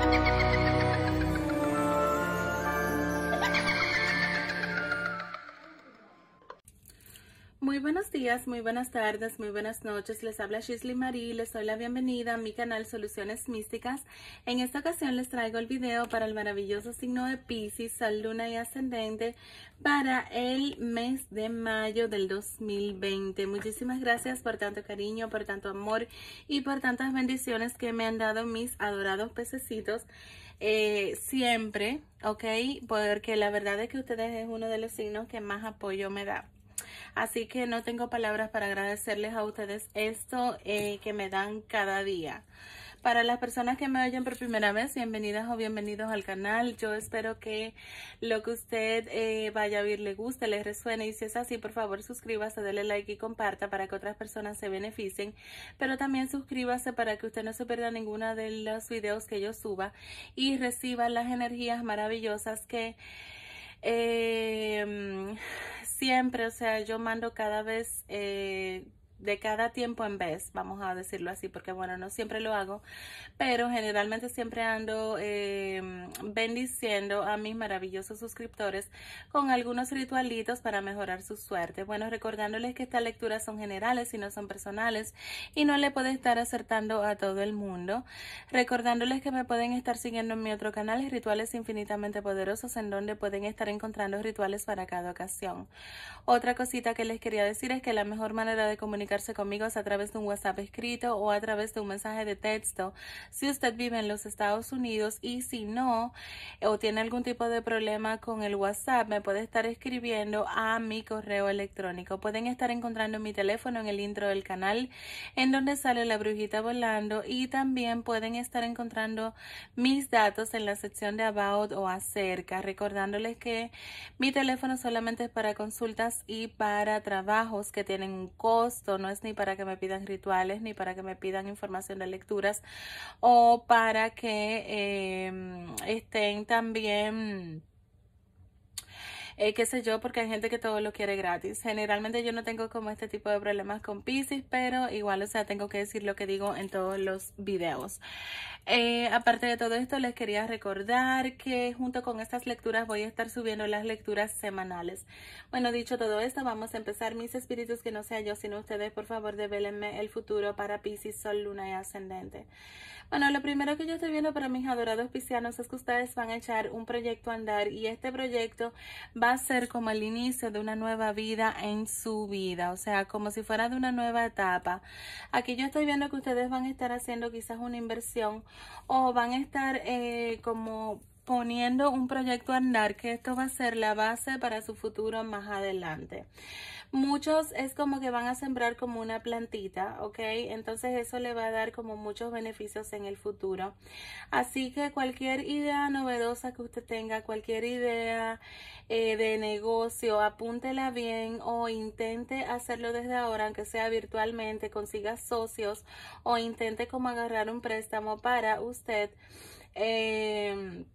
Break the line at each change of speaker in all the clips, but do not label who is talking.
ハハハハ buenos días, muy buenas tardes, muy buenas noches. Les habla Shisley Marie, les doy la bienvenida a mi canal Soluciones Místicas. En esta ocasión les traigo el video para el maravilloso signo de Pisces, Sol, Luna y Ascendente para el mes de mayo del 2020. Muchísimas gracias por tanto cariño, por tanto amor y por tantas bendiciones que me han dado mis adorados pececitos. Eh, siempre, ¿ok? Porque la verdad es que ustedes es uno de los signos que más apoyo me da. Así que no tengo palabras para agradecerles a ustedes esto eh, que me dan cada día. Para las personas que me oyen por primera vez, bienvenidas o bienvenidos al canal. Yo espero que lo que usted eh, vaya a oír le guste, le resuene. Y si es así, por favor, suscríbase, dele like y comparta para que otras personas se beneficien. Pero también suscríbase para que usted no se pierda ninguna de los videos que yo suba y reciba las energías maravillosas que Em, siempre, o sea, yo mando cada vez eh, de cada tiempo en vez, vamos a decirlo así, porque bueno, no siempre lo hago, pero generalmente siempre ando em, bendiciendo a mis maravillosos suscriptores con algunos ritualitos para mejorar su suerte. Bueno, recordándoles que estas lecturas son generales y no son personales y no le puede estar acertando a todo el mundo. Recordándoles que me pueden estar siguiendo en mi otro canal, Rituales Infinitamente Poderosos, en donde pueden estar encontrando rituales para cada ocasión. Otra cosita que les quería decir es que la mejor manera de comunicar conmigo a través de un WhatsApp escrito o a través de un mensaje de texto si usted vive en los Estados Unidos y si no eh, o tiene algún tipo de problema con el WhatsApp me puede estar escribiendo a mi correo electrónico. Pueden estar encontrando mi teléfono en el intro del canal en donde sale la brujita volando y también pueden estar encontrando mis datos en la sección de About o acerca recordándoles que mi teléfono solamente es para consultas y para trabajos que tienen un costo no es ni para que me pidan rituales, ni para que me pidan información de lecturas, o para que em, estén también eh, qué sé yo, porque hay gente que todo lo quiere gratis. Generalmente yo no tengo como este tipo de problemas con Pisces, pero igual, o sea, tengo que decir lo que digo en todos los videos. Eh, aparte de todo esto, les quería recordar que junto con estas lecturas voy a estar subiendo las lecturas semanales. Bueno, dicho todo esto, vamos a empezar. Mis espíritus, que no sea yo sino ustedes, por favor, develenme el futuro para Pisces, Sol, Luna y Ascendente. Bueno, lo primero que yo estoy viendo para mis adorados piscianos es que ustedes van a echar un proyecto a andar y este proyecto va ser como el inicio de una nueva vida en su vida, o sea, como si fuera de una nueva etapa. Aquí yo estoy viendo que ustedes van a estar haciendo quizás una inversión o van a estar eh, como poniendo un proyecto a andar, que esto va a ser la base para su futuro más adelante. Muchos es como que van a sembrar como una plantita, ¿ok? Entonces eso le va a dar como muchos beneficios en el futuro. Así que cualquier idea novedosa que usted tenga, cualquier idea eh, de negocio, apúntela bien o intente hacerlo desde ahora, aunque sea virtualmente, consiga socios o intente como agarrar un préstamo para usted. Eh,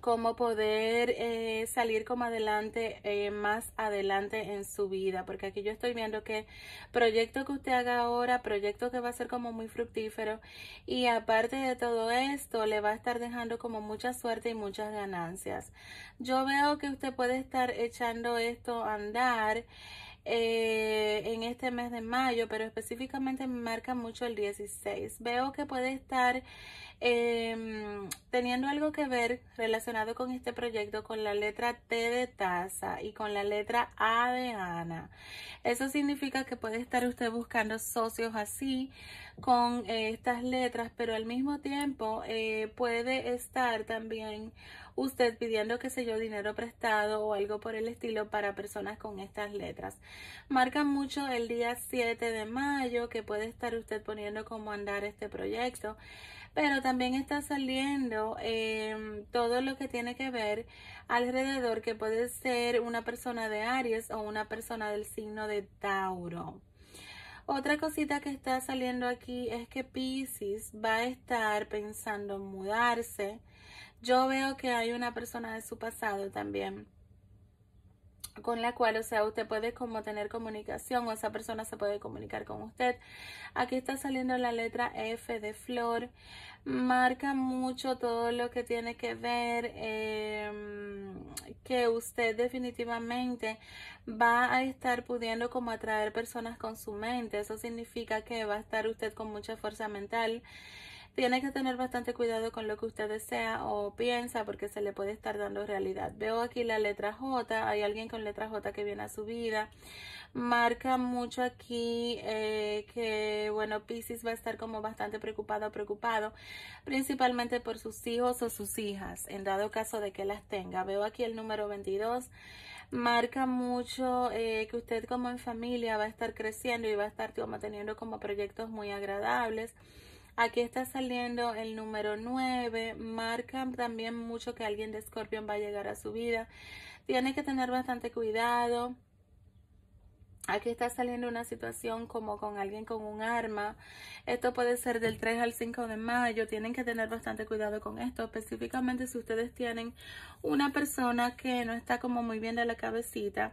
cómo poder eh, salir como adelante eh, más adelante en su vida porque aquí yo estoy viendo que proyecto que usted haga ahora proyecto que va a ser como muy fructífero y aparte de todo esto le va a estar dejando como mucha suerte y muchas ganancias yo veo que usted puede estar echando esto a andar eh, en este mes de mayo, pero específicamente me marca mucho el 16. Veo que puede estar Em, teniendo algo que ver relacionado con este proyecto con la letra T de taza y con la letra A de Ana. Eso significa que puede estar usted buscando socios así con eh, estas letras, pero al mismo tiempo eh, puede estar también usted pidiendo, que sé yo, dinero prestado o algo por el estilo para personas con estas letras. Marca mucho el día 7 de mayo que puede estar usted poniendo cómo andar este proyecto pero también está saliendo em, todo lo que tiene que ver alrededor que puede ser una persona de Aries o una persona del signo de Tauro. Otra cosita que está saliendo aquí es que Pisces va a estar pensando en mudarse. Yo veo que hay una persona de su pasado también con la cual, o sea, usted puede como tener comunicación o esa persona se puede comunicar con usted. Aquí está saliendo la letra F de flor. Marca mucho todo lo que tiene que ver em, que usted definitivamente va a estar pudiendo como atraer personas con su mente. Eso significa que va a estar usted con mucha fuerza mental. Tiene que tener bastante cuidado con lo que usted desea o piensa porque se le puede estar dando realidad. Veo aquí la letra J, hay alguien con letra J que viene a su vida. Marca mucho aquí eh, que, bueno, Pisces va a estar como bastante preocupado o preocupado, principalmente por sus hijos o sus hijas, en dado caso de que las tenga. Veo aquí el número 22 marca mucho eh, que usted como en familia va a estar creciendo y va a estar como teniendo como proyectos muy agradables. Aquí está saliendo el número 9. Marca también mucho que alguien de escorpión va a llegar a su vida. Tiene que tener bastante cuidado. Aquí está saliendo una situación como con alguien con un arma. Esto puede ser del 3 al 5 de mayo. Tienen que tener bastante cuidado con esto. Específicamente si ustedes tienen una persona que no está como muy bien de la cabecita.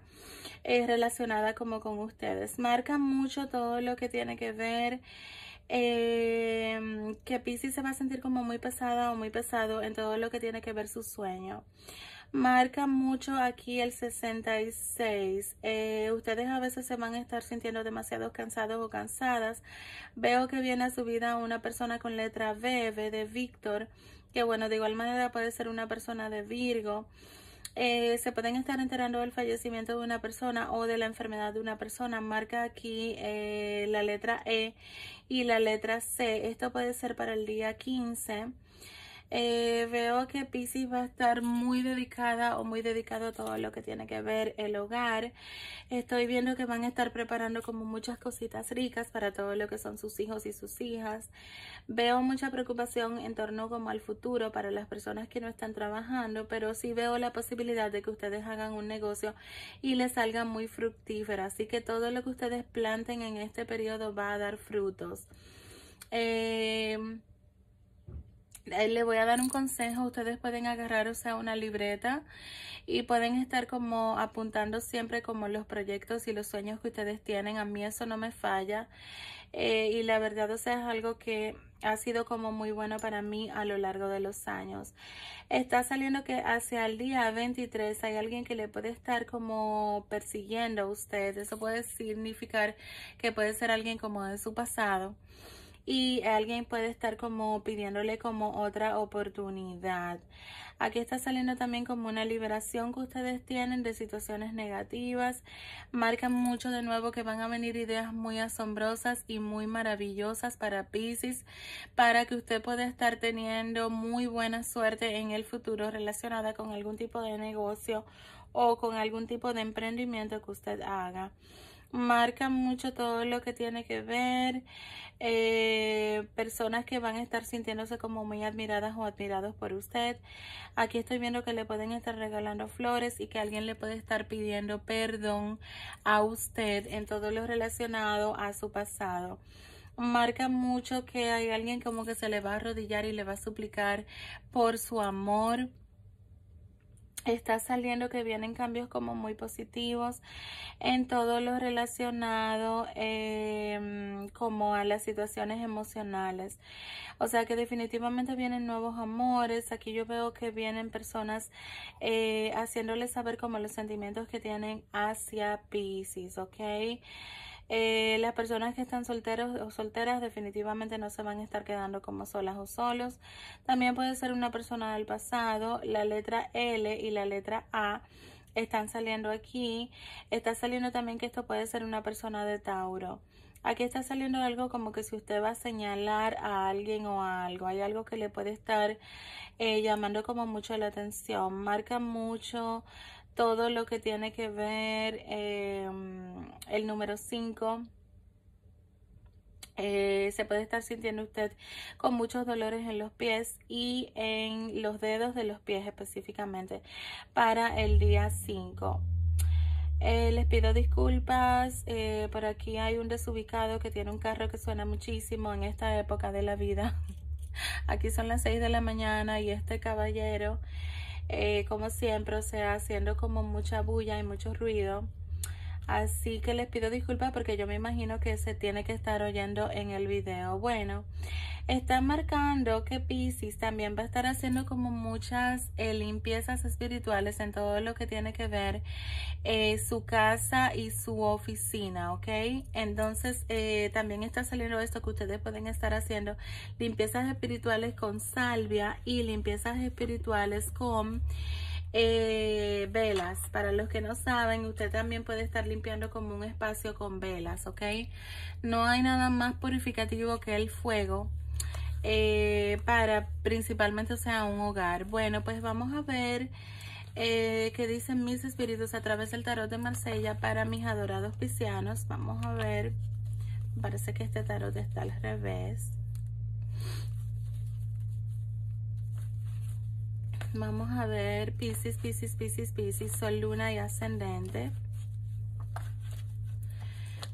Es eh, relacionada como con ustedes. Marca mucho todo lo que tiene que ver eh, que Pisces se va a sentir como muy pesada o muy pesado en todo lo que tiene que ver su sueño. Marca mucho aquí el 66. Eh, ustedes a veces se van a estar sintiendo demasiado cansados o cansadas. Veo que viene a su vida una persona con letra B, B de Víctor, que bueno, de igual manera puede ser una persona de Virgo. Eh, se pueden estar enterando del fallecimiento de una persona o de la enfermedad de una persona. Marca aquí eh, la letra E y la letra C. Esto puede ser para el día 15 eh, veo que Pisces va a estar muy dedicada o muy dedicado a todo lo que tiene que ver el hogar. Estoy viendo que van a estar preparando como muchas cositas ricas para todo lo que son sus hijos y sus hijas. Veo mucha preocupación en torno como al futuro para las personas que no están trabajando, pero sí veo la posibilidad de que ustedes hagan un negocio y les salga muy fructífero. Así que todo lo que ustedes planten en este periodo va a dar frutos. Eh, le voy a dar un consejo. Ustedes pueden agarrar, o sea, una libreta y pueden estar como apuntando siempre como los proyectos y los sueños que ustedes tienen. A mí eso no me falla. Eh, y la verdad, o sea, es algo que ha sido como muy bueno para mí a lo largo de los años. Está saliendo que hacia el día 23 hay alguien que le puede estar como persiguiendo a usted. Eso puede significar que puede ser alguien como de su pasado y alguien puede estar como pidiéndole como otra oportunidad. Aquí está saliendo también como una liberación que ustedes tienen de situaciones negativas. Marca mucho de nuevo que van a venir ideas muy asombrosas y muy maravillosas para Pisces, para que usted pueda estar teniendo muy buena suerte en el futuro relacionada con algún tipo de negocio o con algún tipo de emprendimiento que usted haga marca mucho todo lo que tiene que ver eh, personas que van a estar sintiéndose como muy admiradas o admirados por usted aquí estoy viendo que le pueden estar regalando flores y que alguien le puede estar pidiendo perdón a usted en todo lo relacionado a su pasado marca mucho que hay alguien como que se le va a arrodillar y le va a suplicar por su amor está saliendo que vienen cambios como muy positivos en todo lo relacionado em, como a las situaciones emocionales o sea que definitivamente vienen nuevos amores aquí yo veo que vienen personas eh, haciéndoles saber como los sentimientos que tienen hacia Pisces ok eh, las personas que están solteros o solteras definitivamente no se van a estar quedando como solas o solos. También puede ser una persona del pasado. La letra L y la letra A están saliendo aquí. Está saliendo también que esto puede ser una persona de Tauro. Aquí está saliendo algo como que si usted va a señalar a alguien o algo, hay algo que le puede estar eh, llamando como mucho la atención, marca mucho todo lo que tiene que ver em, el número 5. Eh, se puede estar sintiendo usted con muchos dolores en los pies y en los dedos de los pies específicamente para el día 5. Eh, les pido disculpas, eh, por aquí hay un desubicado que tiene un carro que suena muchísimo en esta época de la vida. Aquí son las 6 de la mañana y este caballero eh, como siempre, o sea, haciendo como mucha bulla y mucho ruido. Así que les pido disculpas porque yo me imagino que se tiene que estar oyendo en el video. Bueno, están marcando que Pisces también va a estar haciendo como muchas eh, limpiezas espirituales en todo lo que tiene que ver eh, su casa y su oficina, ¿ok? Entonces eh, también está saliendo esto que ustedes pueden estar haciendo limpiezas espirituales con salvia y limpiezas espirituales con... Eh, velas. Para los que no saben, usted también puede estar limpiando como un espacio con velas, ¿ok? No hay nada más purificativo que el fuego. Eh, para principalmente, sea, un hogar. Bueno, pues vamos a ver eh, qué dicen mis espíritus a través del tarot de Marsella para mis adorados piscianos. Vamos a ver. Parece que este tarot está al revés. Vamos a ver Pisces, Pisces, Pisces, Pisces, Sol, Luna y Ascendente.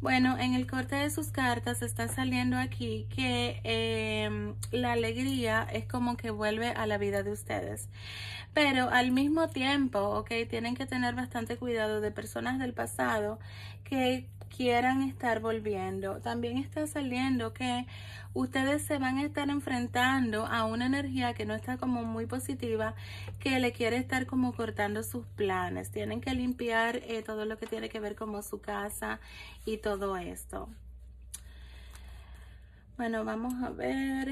Bueno, en el corte de sus cartas está saliendo aquí que eh, la alegría es como que vuelve a la vida de ustedes. Pero al mismo tiempo, ok, tienen que tener bastante cuidado de personas del pasado que quieran estar volviendo. También está saliendo que ustedes se van a estar enfrentando a una energía que no está como muy positiva, que le quiere estar como cortando sus planes. Tienen que limpiar eh, todo lo que tiene que ver como su casa y todo esto. Bueno, vamos a ver.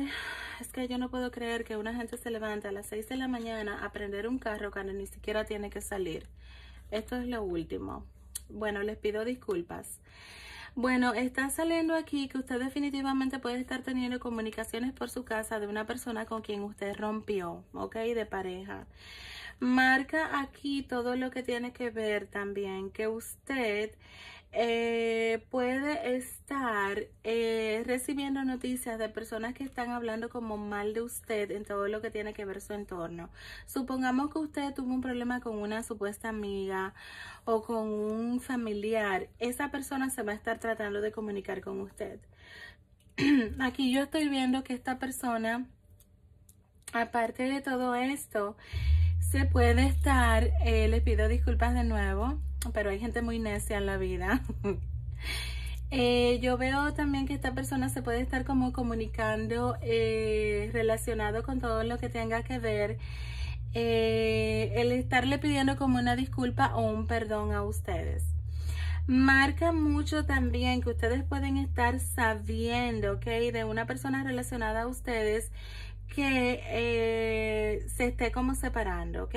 Es que yo no puedo creer que una gente se levanta a las 6 de la mañana a prender un carro cuando ni siquiera tiene que salir. Esto es lo último. Bueno, les pido disculpas. Bueno, está saliendo aquí que usted definitivamente puede estar teniendo comunicaciones por su casa de una persona con quien usted rompió, ¿ok? De pareja. Marca aquí todo lo que tiene que ver también que usted eh, puede estar eh, recibiendo noticias de personas que están hablando como mal de usted en todo lo que tiene que ver su entorno. Supongamos que usted tuvo un problema con una supuesta amiga o con un familiar. Esa persona se va a estar tratando de comunicar con usted. Aquí yo estoy viendo que esta persona, aparte de todo esto, se puede estar, les eh, le pido disculpas de nuevo pero hay gente muy necia en la vida. Eh, yo veo también que esta persona se puede estar como comunicando eh, relacionado con todo lo que tenga que ver. Eh, el estarle pidiendo como una disculpa o un perdón a ustedes. Marca mucho también que ustedes pueden estar sabiendo, ¿ok? De una persona relacionada a ustedes que se esté como separando, ¿ok?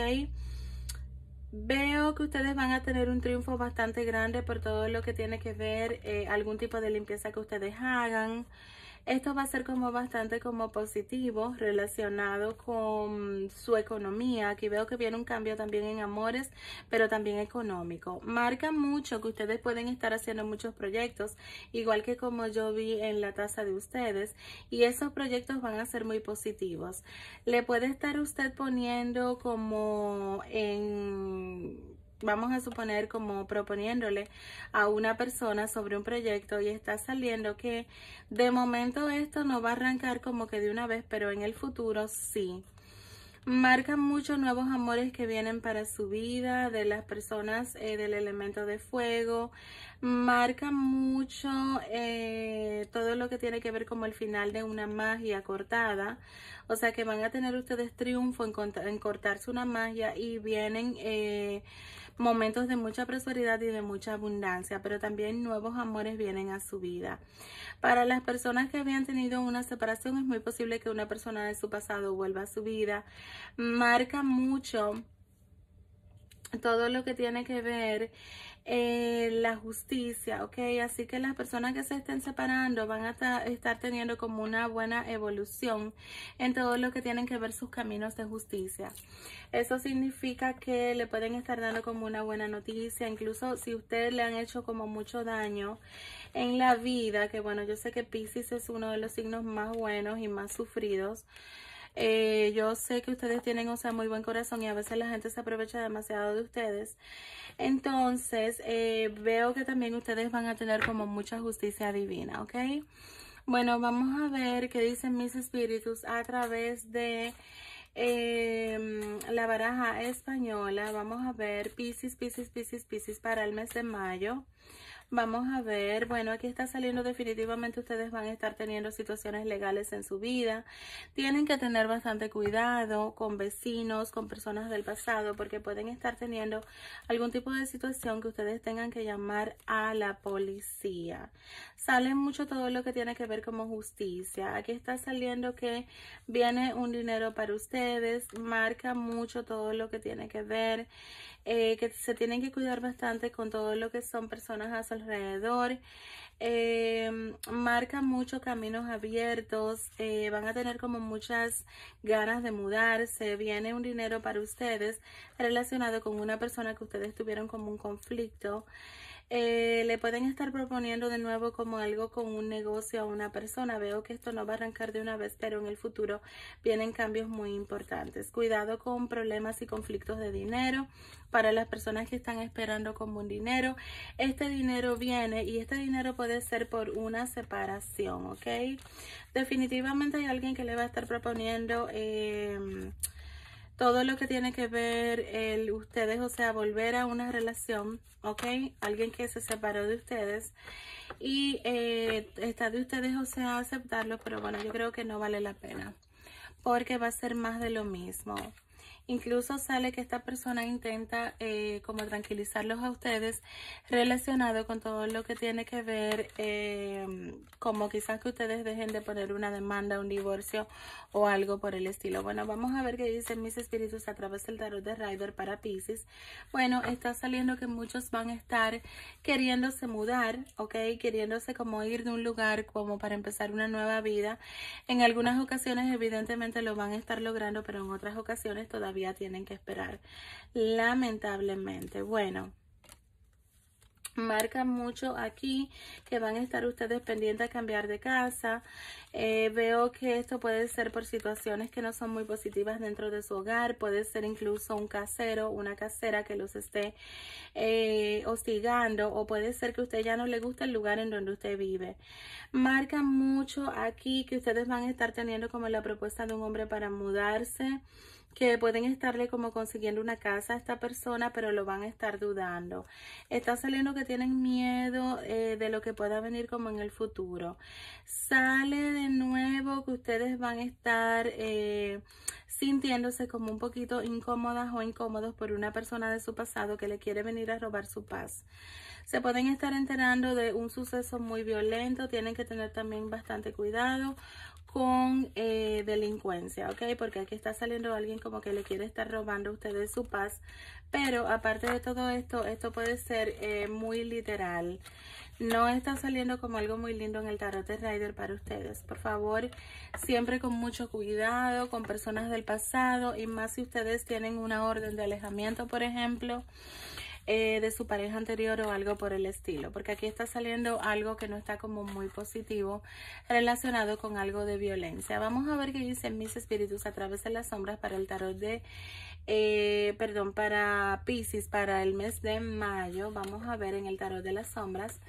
Veo que ustedes van a tener un triunfo bastante grande por todo lo que tiene que ver eh, algún tipo de limpieza que ustedes hagan. Esto va a ser como bastante como positivo relacionado con su economía. Aquí veo que viene un cambio también en amores, pero también económico. Marca mucho que ustedes pueden estar haciendo muchos proyectos, igual que como yo vi en la tasa de ustedes. Y esos proyectos van a ser muy positivos. Le puede estar usted poniendo como en vamos a suponer como proponiéndole a una persona sobre un proyecto y está saliendo que de momento esto no va a arrancar como que de una vez, pero en el futuro sí. marca muchos nuevos amores que vienen para su vida, de las personas eh, del elemento de fuego. Marca mucho eh, todo lo que tiene que ver como el final de una magia cortada. O sea que van a tener ustedes triunfo en, en cortarse una magia y vienen... Eh, momentos de mucha prosperidad y de mucha abundancia, pero también nuevos amores vienen a su vida. Para las personas que habían tenido una separación, es muy posible que una persona de su pasado vuelva a su vida. Marca mucho todo lo que tiene que ver eh, la justicia, ¿ok? Así que las personas que se estén separando van a estar teniendo como una buena evolución en todo lo que tienen que ver sus caminos de justicia. Eso significa que le pueden estar dando como una buena noticia, incluso si ustedes le han hecho como mucho daño en la vida, que bueno, yo sé que Pisces es uno de los signos más buenos y más sufridos. Eh, yo sé que ustedes tienen, o sea, muy buen corazón y a veces la gente se aprovecha demasiado de ustedes. Entonces, eh, veo que también ustedes van a tener como mucha justicia divina, ¿ok? Bueno, vamos a ver qué dicen mis espíritus a través de em, la baraja española. Vamos a ver Pisces, Pisces, Pisces, Pisces para el mes de mayo. Vamos a ver, bueno, aquí está saliendo definitivamente ustedes van a estar teniendo situaciones legales en su vida. Tienen que tener bastante cuidado con vecinos, con personas del pasado, porque pueden estar teniendo algún tipo de situación que ustedes tengan que llamar a la policía. Sale mucho todo lo que tiene que ver como justicia. Aquí está saliendo que viene un dinero para ustedes, marca mucho todo lo que tiene que ver, eh, que se tienen que cuidar bastante con todo lo que son personas asociadas alrededor. Em, marca muchos caminos abiertos, eh, van a tener como muchas ganas de mudarse, viene un dinero para ustedes relacionado con una persona que ustedes tuvieron como un conflicto. Eh, le pueden estar proponiendo de nuevo como algo con un negocio a una persona. Veo que esto no va a arrancar de una vez, pero en el futuro vienen cambios muy importantes. Cuidado con problemas y conflictos de dinero para las personas que están esperando como un dinero. Este dinero viene y este dinero puede ser por una separación, ¿ok? Definitivamente hay alguien que le va a estar proponiendo... Eh, todo lo que tiene que ver el ustedes, o sea, volver a una relación, ¿ok? Alguien que se separó de ustedes y eh, está de ustedes, o sea, aceptarlo, pero bueno, yo creo que no vale la pena porque va a ser más de lo mismo. Incluso sale que esta persona intenta eh, como tranquilizarlos a ustedes relacionado con todo lo que tiene que ver em, como quizás que ustedes dejen de poner una demanda, un divorcio o algo por el estilo. Bueno, vamos a ver qué dicen mis espíritus a través del tarot de Rider para Pisces. Bueno, está saliendo que muchos van a estar queriéndose mudar, ¿ok? Queriéndose como ir de un lugar como para empezar una nueva vida. En algunas ocasiones evidentemente lo van a estar logrando, pero en otras ocasiones todavía tienen que esperar. Lamentablemente. Bueno marca mucho aquí que van a estar ustedes pendientes a cambiar de casa. Eh, veo que esto puede ser por situaciones que no son muy positivas dentro de su hogar. Puede ser incluso un casero, una casera que los esté eh, hostigando o puede ser que usted ya no le gusta el lugar en donde usted vive. Marca mucho aquí que ustedes van a estar teniendo como la propuesta de un hombre para mudarse que pueden estarle como consiguiendo una casa a esta persona, pero lo van a estar dudando. Está saliendo que tienen miedo eh, de lo que pueda venir como en el futuro. Sale de nuevo que ustedes van a estar eh, sintiéndose como un poquito incómodas o incómodos por una persona de su pasado que le quiere venir a robar su paz se pueden estar enterando de un suceso muy violento. Tienen que tener también bastante cuidado con eh, delincuencia, ¿ok? Porque aquí está saliendo alguien como que le quiere estar robando a ustedes su paz. Pero aparte de todo esto, esto puede ser eh, muy literal. No está saliendo como algo muy lindo en el tarot de Rider para ustedes. Por favor, siempre con mucho cuidado, con personas del pasado y más si ustedes tienen una orden de alejamiento, por ejemplo. Eh, de su pareja anterior o algo por el estilo. Porque aquí está saliendo algo que no está como muy positivo relacionado con algo de violencia. Vamos a ver qué dicen mis espíritus a través de las sombras para el tarot de, eh, perdón, para Pisces, para el mes de mayo. Vamos a ver en el tarot de las sombras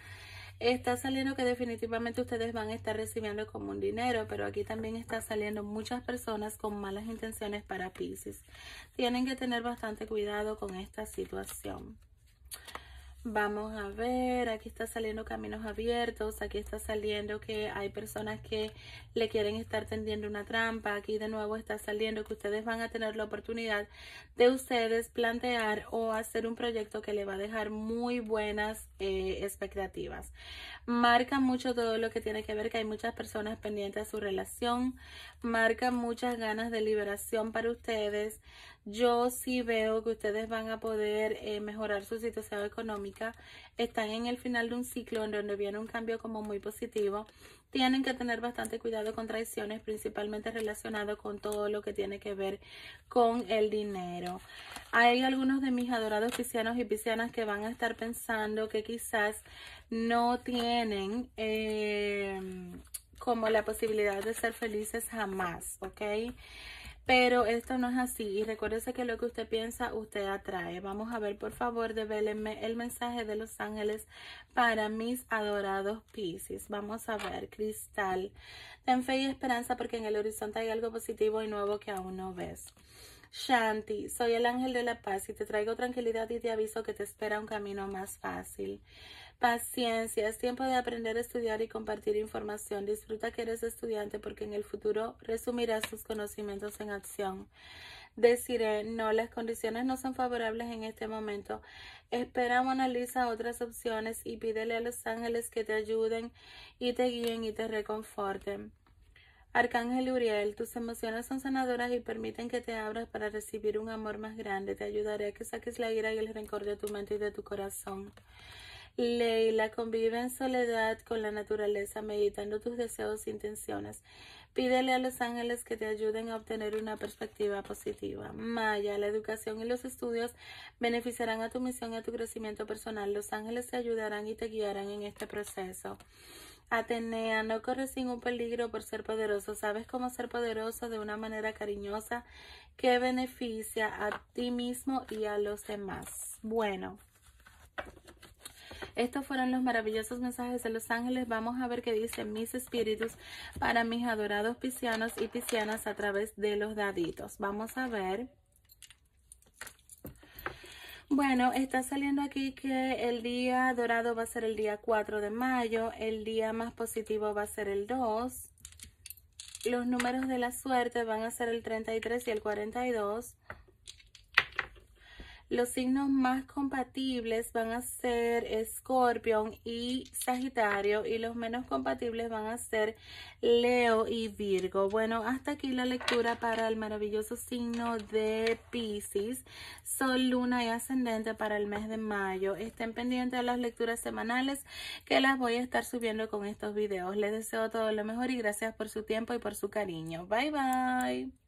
está saliendo que definitivamente ustedes van a estar recibiendo como un dinero, pero aquí también está saliendo muchas personas con malas intenciones para Pisces. Tienen que tener bastante cuidado con esta situación. Vamos a ver, aquí está saliendo caminos abiertos, aquí está saliendo que hay personas que le quieren estar tendiendo una trampa, aquí de nuevo está saliendo que ustedes van a tener la oportunidad de ustedes plantear o hacer un proyecto que le va a dejar muy buenas eh, expectativas. Marca mucho todo lo que tiene que ver que hay muchas personas pendientes a su relación, marca muchas ganas de liberación para ustedes. Yo sí veo que ustedes van a poder eh, mejorar su situación económica. Están en el final de un ciclo en donde viene un cambio como muy positivo. Tienen que tener bastante cuidado con traiciones, principalmente relacionado con todo lo que tiene que ver con el dinero. Hay algunos de mis adorados piscianos y piscianas que van a estar pensando que quizás no tienen... Eh, como la posibilidad de ser felices jamás, ¿ok? Pero esto no es así y recuérdese que lo que usted piensa, usted atrae. Vamos a ver, por favor, develenme el mensaje de los ángeles para mis adorados Pisces. Vamos a ver, cristal. Ten fe y esperanza porque en el horizonte hay algo positivo y nuevo que aún no ves. Shanti, soy el ángel de la paz y te traigo tranquilidad y te aviso que te espera un camino más fácil paciencia, es tiempo de aprender a estudiar y compartir información. Disfruta que eres estudiante porque en el futuro resumirás tus conocimientos en acción. Deciré, no, las condiciones no son favorables en este momento. Espera, analiza otras opciones y pídele a los ángeles que te ayuden y te guíen y te reconforten. Arcángel Uriel, tus emociones son sanadoras y permiten que te abras para recibir un amor más grande. Te ayudaré a que saques la ira y el rencor de tu mente y de tu corazón. Leila convive en soledad con la naturaleza, meditando tus deseos e intenciones. Pídele a los ángeles que te ayuden a obtener una perspectiva positiva. Maya, la educación y los estudios beneficiarán a tu misión y a tu crecimiento personal. Los ángeles te ayudarán y te guiarán en este proceso. Atenea, no corres ningún peligro por ser poderoso. Sabes cómo ser poderoso de una manera cariñosa que beneficia a ti mismo y a los demás. Bueno, estos fueron los maravillosos mensajes de los ángeles. Vamos a ver qué dicen mis espíritus para mis adorados pisianos y pisianas a través de los daditos. Vamos a ver. Bueno, está saliendo aquí que el día dorado va a ser el día 4 de mayo, el día más positivo va a ser el 2, los números de la suerte van a ser el 33 y el 42, los signos más compatibles van a ser Escorpión y Sagitario y los menos compatibles van a ser Leo y Virgo. Bueno, hasta aquí la lectura para el maravilloso signo de Pisces, Sol, Luna y Ascendente para el mes de mayo. Estén pendientes de las lecturas semanales que las voy a estar subiendo con estos videos. Les deseo todo lo mejor y gracias por su tiempo y por su cariño. Bye bye.